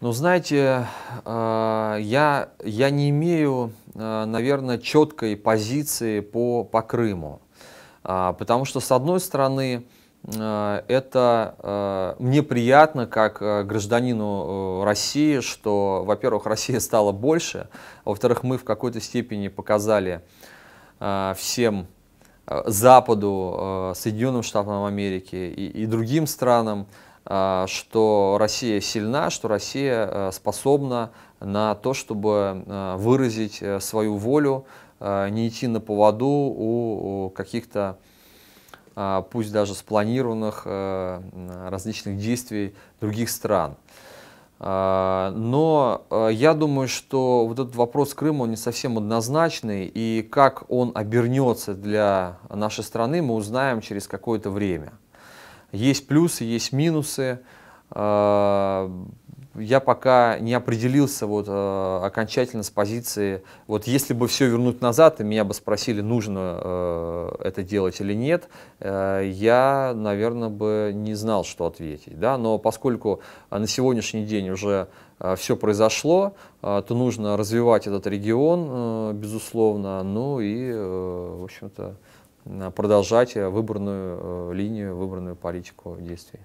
Но ну, знаете, э, я, я не имею, э, наверное, четкой позиции по, по Крыму. А, потому что, с одной стороны, э, это мне приятно, как гражданину России, что, во-первых, Россия стала больше, во-вторых, мы в какой-то степени показали всем Западу, Соединенным Штатам Америки и, и другим странам, а, что Россия сильна, что Россия а, способна на то, чтобы а, выразить э, свою волю, не идти на поводу у каких-то, пусть даже спланированных э, различных действий других стран. Но э, я думаю, что вот этот вопрос Крыма, он не совсем однозначный, и как он обернется для нашей страны, мы узнаем через какое-то время. Есть плюсы, есть минусы. А, я пока не определился вот, а, окончательно с позиции, вот если бы все вернуть назад, и меня бы спросили, нужно а, это делать или нет, э, я, наверное, бы не знал, что ответить. Да? Но поскольку на сегодняшний день уже все произошло, то нужно развивать этот регион, э, безусловно, ну и, э, в общем-то, продолжать э, выбранную э, линию, выбранную политику действий.